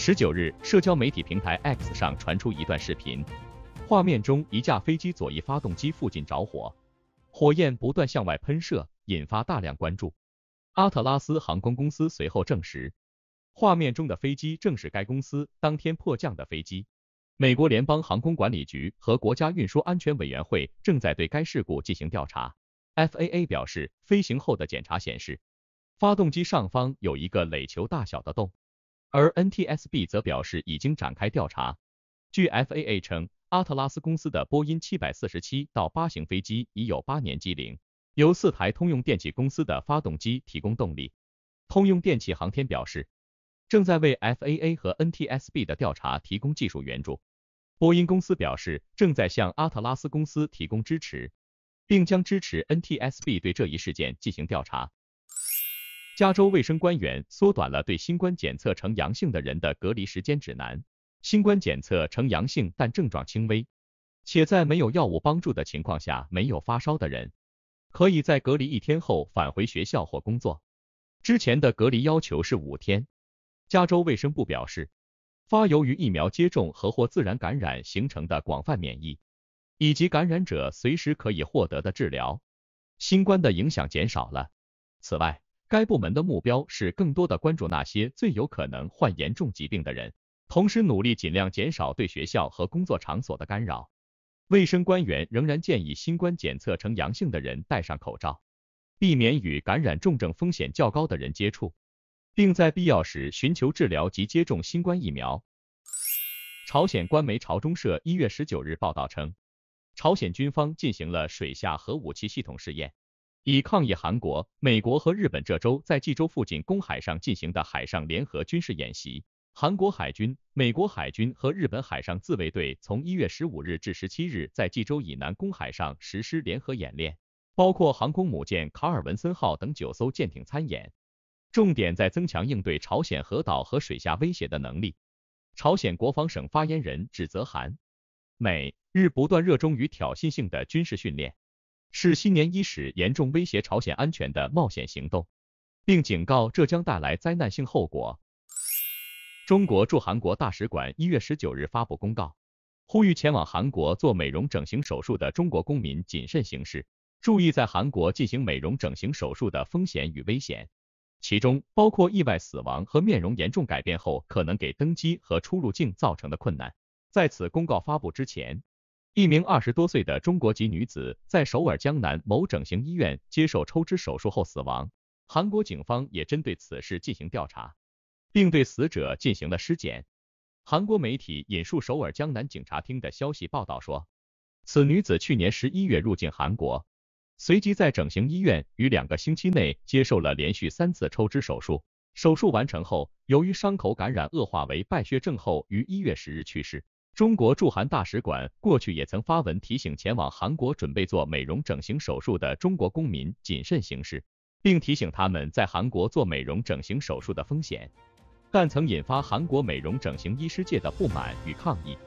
十九日，社交媒体平台 X 上传出一段视频，画面中一架飞机左翼发动机附近着火，火焰不断向外喷射，引发大量关注。阿特拉斯航空公司随后证实，画面中的飞机正是该公司当天迫降的飞机。美国联邦航空管理局和国家运输安全委员会正在对该事故进行调查。FAA 表示，飞行后的检查显示，发动机上方有一个垒球大小的洞。而 NTSB 则表示已经展开调查。据 FAA 称，阿特拉斯公司的波音747到8型飞机已有八年机龄，由四台通用电气公司的发动机提供动力。通用电气航天表示，正在为 FAA 和 NTSB 的调查提供技术援助。波音公司表示，正在向阿特拉斯公司提供支持，并将支持 NTSB 对这一事件进行调查。加州卫生官员缩短了对新冠检测呈阳性的人的隔离时间指南。新冠检测呈阳性但症状轻微，且在没有药物帮助的情况下没有发烧的人，可以在隔离一天后返回学校或工作。之前的隔离要求是五天。加州卫生部表示，发由于疫苗接种和或自然感染形成的广泛免疫，以及感染者随时可以获得的治疗，新冠的影响减少了。此外，该部门的目标是更多的关注那些最有可能患严重疾病的人，同时努力尽量减少对学校和工作场所的干扰。卫生官员仍然建议新冠检测呈阳性的人戴上口罩，避免与感染重症风险较高的人接触，并在必要时寻求治疗及接种新冠疫苗。朝鲜官媒朝中社一月十九日报道称，朝鲜军方进行了水下核武器系统试验。以抗议韩国、美国和日本这周在济州附近公海上进行的海上联合军事演习，韩国海军、美国海军和日本海上自卫队从一月十五日至十七日在济州以南公海上实施联合演练，包括航空母舰卡尔文森号等九艘舰艇参演，重点在增强应对朝鲜核岛和水下威胁的能力。朝鲜国防省发言人指责韩、美、日不断热衷于挑衅性的军事训练。是新年伊始严重威胁朝鲜安全的冒险行动，并警告这将带来灾难性后果。中国驻韩国大使馆一月十九日发布公告，呼吁前往韩国做美容整形手术的中国公民谨慎行事，注意在韩国进行美容整形手术的风险与危险，其中包括意外死亡和面容严重改变后可能给登机和出入境造成的困难。在此公告发布之前。一名二十多岁的中国籍女子在首尔江南某整形医院接受抽脂手术后死亡。韩国警方也针对此事进行调查，并对死者进行了尸检。韩国媒体引述首尔江南警察厅的消息报道说，此女子去年十一月入境韩国，随即在整形医院于两个星期内接受了连续三次抽脂手术。手术完成后，由于伤口感染恶化为败血症后，于一月十日去世。中国驻韩大使馆过去也曾发文提醒前往韩国准备做美容整形手术的中国公民谨慎行事，并提醒他们在韩国做美容整形手术的风险，但曾引发韩国美容整形医师界的不满与抗议。